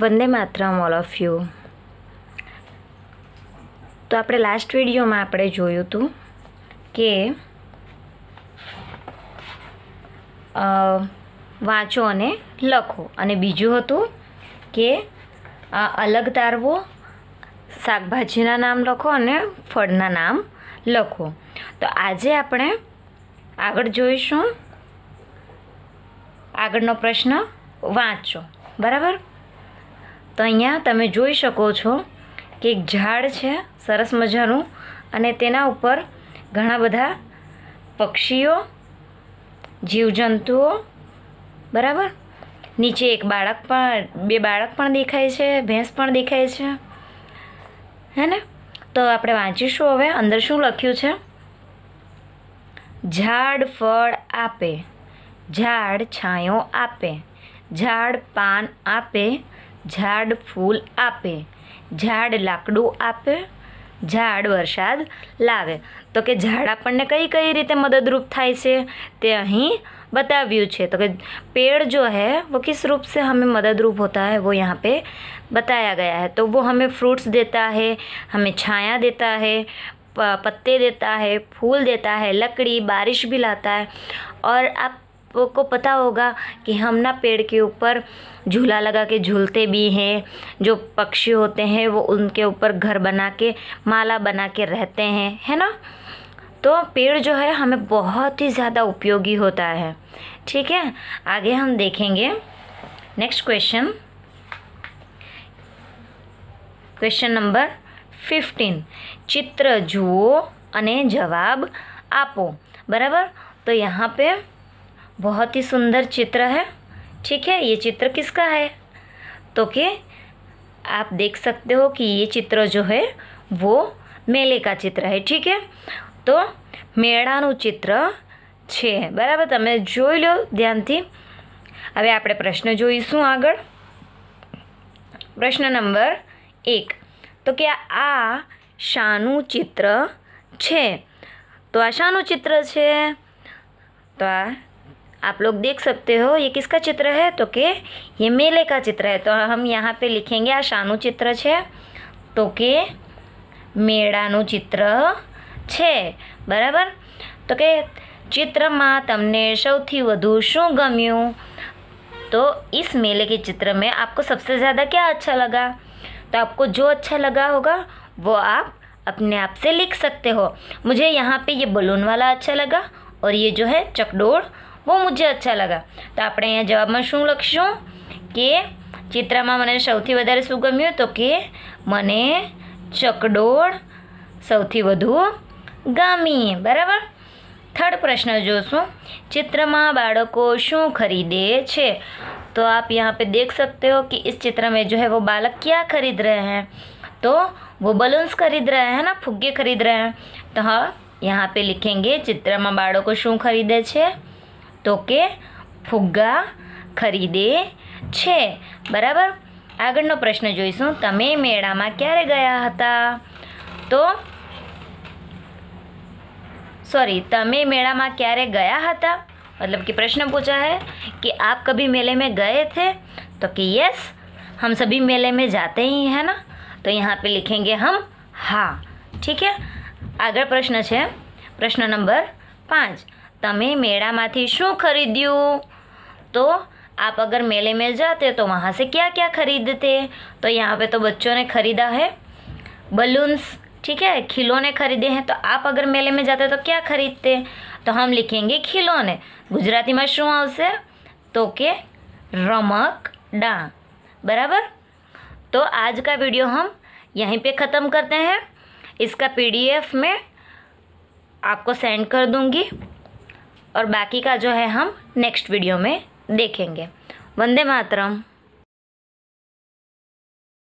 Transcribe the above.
વંદે માતરમ all of you તો આપણે લાસ્ટ વિડીયોમાં આપણે જોયું હતું કે વાંચો અને લખો અને બીજું હતું કે અલગ તારવો શાકભાજીના નામ લખો અને ફળના નામ લખો તો આજે આપણે આગળ જોઈશું આગળનો પ્રશ્ન વાંચો બરાબર તો અહીંયા તમે જોઈ શકો છો કે એક ઝાડ છે સરસ મજાનું અને તેના ઉપર ઘણા બધા પક્ષીઓ જીવજંતુઓ બરાબર નીચે એક બાળક પણ બે બાળક પણ દેખાય છે ભેંસ પણ દેખાય છે હે ને તો આપણે વાંચીશું હવે અંદર શું લખ્યું છે ઝાડ ફળ આપે ઝાડ છાંયો આપે ઝાડ પાન આપે झाड़ फूल आपे झाड़ लाकड़ू आपे झाड़ वरसाद लावे तो कि झाड़ अपन कई कई रीते મદદરૂપ થાય છે તે અહીં बताव्यू है तो कि पेड़ जो है वो किस रूप से हमें मददरूप होता है वो यहाँ पे बताया गया है तो वो हमें फ्रूट्स देता है हमें छाया देता है पत्ते देता है फूल देता है लकड़ी बारिश भी लाता है और आप को पता होगा कि हम ना पेड़ के ऊपर झूला लगा के झूलते भी हैं जो पक्षी होते हैं वो उनके ऊपर घर बना के माला बना के रहते हैं है ना तो पेड़ जो है हमें बहुत ही ज़्यादा उपयोगी होता है ठीक है आगे हम देखेंगे next question question number fifteen चित्र जुओ अने जवाब आपो बराबर तो यहाँ पे बहुत ही सुंदर चित्र है ठीक है ये चित्र किसका है तो कि आप देख सकते हो कि ये चित्र जो है वो मेले का चित्र है ठीक है तो मेड़ा चित्र छे है बराबर तब तो जो लो ध्यान थी हमें आप प्रश्न जीशू आग प्रश्न नंबर एक तो क्या आ शानु चित्र छे तो आ शानु चित्र छे तो आ आप लोग देख सकते हो ये किसका चित्र है तो के ये मेले का चित्र है तो हम यहाँ पे लिखेंगे આ चित्र ચિત્ર तो તો કે चित्र छे बराबर तो के चित्र में तमने सौथी वधु शू ગમ્યું तो इस मेले के चित्र में आपको सबसे ज़्यादा क्या अच्छा लगा तो आपको जो अच्छा लगा होगा वो आप अपने आप से लिख सकते हो मुझे यहाँ पे ये बलून वाला अच्छा लगा और ये जो है चकडोड़ वो मुझे अच्छा लगा तो आपड़े यहां जवाब में શું લખશો કે ચિત્રમાં મને સૌથી વધારે સુગમ્યો તો કે મને ચકડોળ સૌથી વધુ ગામી બરાબર થર્ડ પ્રશ્ન જોશો ચિત્રમાં બાળકો શું ખરીદે છે તો આપ અહીંયા પે દેખ સકતે હો કે ਇਸ ચિત્રમાં જો હે વો બાળક ક્યા ખરીદ રહે હે તો વો બલુન્સ ખરીદ રહે હે ને ફુગ્ગے ખરીદ રહે તહ અહીંયા પે લખेंगे ચિત્રમાં બાળકો શું ખરીદે છે तो के फुग्गा खरीदे छे बराबर આગળનો પ્રશ્ન જોઈશું તમે મેળામાં ક્યારે ગયા હતા તો સોરી તમે મેળામાં ક્યારે ગયા હતા મતલબ કે પ્રશ્ન પૂછાય છે કે આપ કભી મેલે મેં ગયે થે તો કે યસ હમ સભી મેલે મેં જાતે હી હેના તો યહાં પે લખेंगे हम हां ठीक है આગળ પ્રશ્ન છે પ્રશ્ન નંબર 5 તમે મેળામાંથી શું ખરીદ્યું તો આપ અગર મેલે મેલ જાતે તો માં હાસે ક્યા ક્યા ખરીદતે તો યહા પે તો બચ્ચોને ખરીદા હે બલુન્સ ઠીક હે ખીલોને ખરીદે હે તો આપ અગર મેલે મે જાતે તો ક્યા ખરીદતે તો હમ લખેંગે ખીલોને ગુજરાતી માં શું આવશે તો કે રમક ડા બરાબર તો આજ કા વિડિયો હમ યહી પે ખતમ કરતે હે ઇસકા પીડીએફ મે આપકો સેન્ડ કર દુંગી और बाकी का जो है हम नेक्स्ट वीडियो में देखेंगे वंदे मातरम